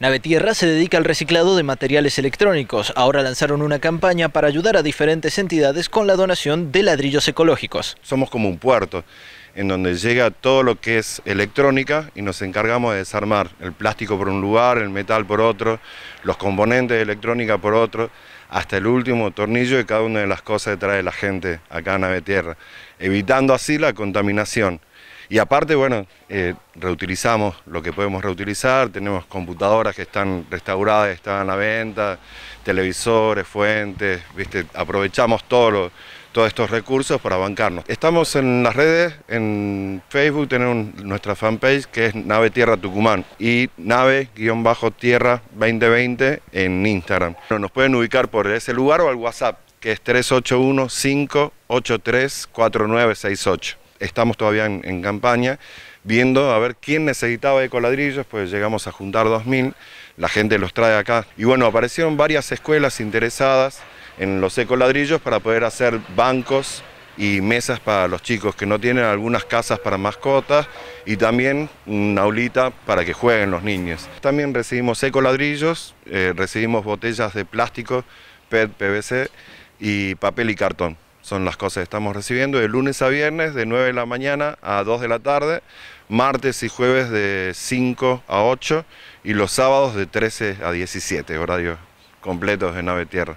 Nave Tierra se dedica al reciclado de materiales electrónicos. Ahora lanzaron una campaña para ayudar a diferentes entidades con la donación de ladrillos ecológicos. Somos como un puerto en donde llega todo lo que es electrónica y nos encargamos de desarmar el plástico por un lugar, el metal por otro, los componentes de electrónica por otro, hasta el último tornillo de cada una de las cosas que trae la gente acá a Tierra, evitando así la contaminación. Y aparte, bueno, eh, reutilizamos lo que podemos reutilizar, tenemos computadoras que están restauradas, están a la venta, televisores, fuentes, ¿viste? aprovechamos todos estos recursos para bancarnos. Estamos en las redes, en Facebook tenemos nuestra fanpage que es Nave Tierra Tucumán y Nave-Tierra 2020 en Instagram. Bueno, nos pueden ubicar por ese lugar o al WhatsApp que es 381 583 4968 estamos todavía en, campaña, viendo a ver quién necesitaba Ecoladrillos, pues llegamos a juntar 2.000, la gente los trae acá. Y bueno, aparecieron varias escuelas interesadas en los ecoladrillos para poder hacer bancos y mesas para los chicos que no tienen algunas casas para mascotas y también una aulita para que jueguen los niños. También recibimos ecoladrillos, eh, recibimos botellas de plástico, PET, PVC y papel y cartón son las cosas que estamos recibiendo de lunes a viernes de 9 de la mañana a 2 de la tarde, martes y jueves de 5 a 8 y los sábados de 13 a 17, horarios completos de nave tierra.